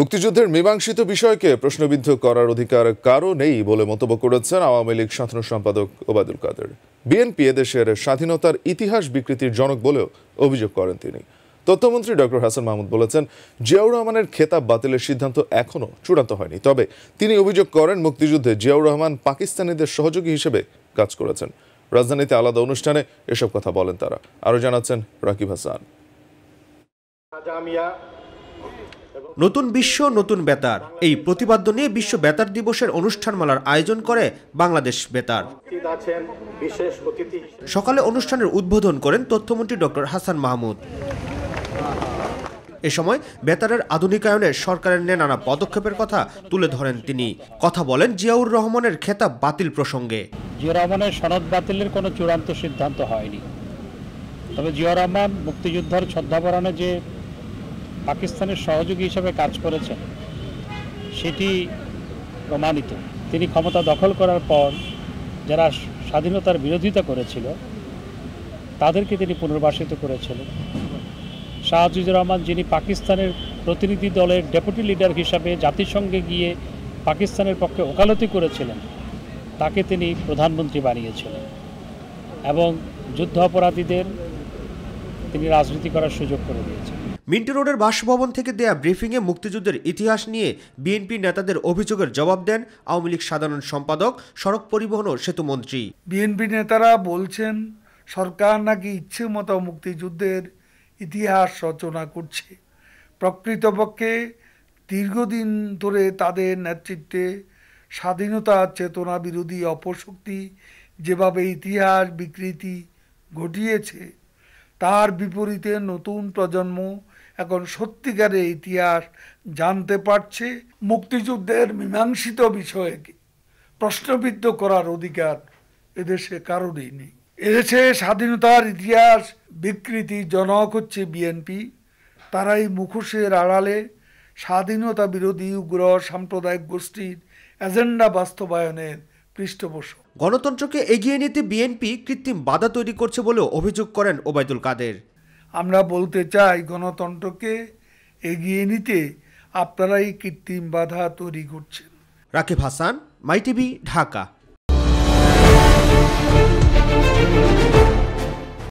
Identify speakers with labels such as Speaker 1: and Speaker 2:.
Speaker 1: মুক্তিযুদ্ধের মীমাংসিত বিষয়কে প্রশ্নবিদ্ধ করার অধিকার কারও নেই বলে মন্তব্য করেছেন আওয়ামী লীগ সাধারণ সম্পাদক ওবায়দুল কাদের বিএনপি দেশের স্বাধীনতার ইতিহাস বিকৃতির জনক বলেও অভিযোগ করেন তিনি তথ্যমন্ত্রী ডক্টর হাসান মাহমুদ বলেছেন জিয়াউর রহমানের খেতাব বাতিলের সিদ্ধান্ত এখনও চূড়ান্ত হয়নি তবে তিনি অভিযোগ করেন মুক্তিযুদ্ধে জিয়াউর রহমান পাকিস্তানিদের সহযোগী হিসেবে কাজ করেছেন রাজধানীতে আলাদা অনুষ্ঠানে এসব কথা বলেন তারা আরও জানাচ্ছেন রাকিব হাসান
Speaker 2: নতুন বিশ্ব নতুন বেতার এই প্রতিপাদ্য নিয়ে বিশ্ব বেতার দিবসের অনুষ্ঠানমালার আয়োজন করে বাংলাদেশ বেতার সকালে অনুষ্ঠানের উদ্বোধন করেন তথ্যমন্ত্রী ডক্টর হাসান মাহমুদ এ সময় বেতারের আধুনিকায়নে সরকারের নিয়ে নানা পদক্ষেপের কথা তুলে ধরেন তিনি কথা বলেন জিয়াউর রহমানের খেতাব বাতিল প্রসঙ্গে
Speaker 3: জিয়াউর রহমানের সনদ বাতিলের কোনো চূড়ান্ত সিদ্ধান্ত হয়নি তবে জিয়াউর রহমান মুক্তিযুদ্ধের ছদ্মাবরণে যে পাকিস্তানের সহযোগী হিসেবে কাজ করেছেন সেটি প্রমাণিত তিনি ক্ষমতা দখল করার পর যারা স্বাধীনতার বিরোধিতা করেছিল তাদেরকে তিনি পুনর্বাসিত করেছিলেন শাহজিজুর রহমান যিনি পাকিস্তানের প্রতিনিধি দলের ডেপুটি লিডার হিসাবে জাতিসংঘে গিয়ে পাকিস্তানের পক্ষে ওকালতি করেছিলেন তাকে তিনি প্রধানমন্ত্রী বানিয়েছিলেন এবং যুদ্ধ অপরাধীদের
Speaker 2: তিনি রাজনীতি করার সুযোগ করে দিয়েছেন মিন্টো রোডের বাসভবন থেকে দেয়া ব্রিফিংয়ে মুক্তিযুদ্ধের ইতিহাস নিয়ে বিএনপি নেতাদের অভিযোগের জবাব দেন আওয়ামী লীগ সাধারণ
Speaker 4: সম্পাদক সড়ক পরিবহন ও সেতুমন্ত্রী বিএনপি নেতারা বলছেন সরকার নাকি ইচ্ছে মতো মুক্তিযুদ্ধের ইতিহাস রচনা করছে প্রকৃতপক্ষে দীর্ঘদিন ধরে তাদের নেতৃত্বে স্বাধীনতা চেতনা বিরোধী অপশক্তি যেভাবে ইতিহাস বিকৃতি ঘটিয়েছে তার বিপরীতে নতুন প্রজন্ম এখন সত্যিকারের ইতিহাস জানতে পারছে মুক্তিযুদ্ধের মীমাংসিত বিষয়কে প্রশ্নবিদ্ধ করার অধিকার এদেশে কারোরই নেই এদেশে স্বাধীনতার ইতিহাস বিকৃতি জনক হচ্ছে বিএনপি তারাই মুখোশের আড়ালে স্বাধীনতা বিরোধী উগ্র সাম্প্রদায়িক গোষ্ঠীর এজেন্ডা বাস্তবায়নের পৃষ্ঠপোষক
Speaker 2: গণতন্ত্রকে এগিয়ে নিতে বিএনপি কৃত্রিম বাধা তৈরি করছে বলেও অভিযোগ
Speaker 4: করেন ওবায়দুল কাদের আমরা বলতে চাই গণতন্ত্রকে এগিয়ে নিতে আপনারা এই কৃত্রিম বাধা তৈরি করছেন রাকিব হাসান মাইটিভি
Speaker 2: ঢাকা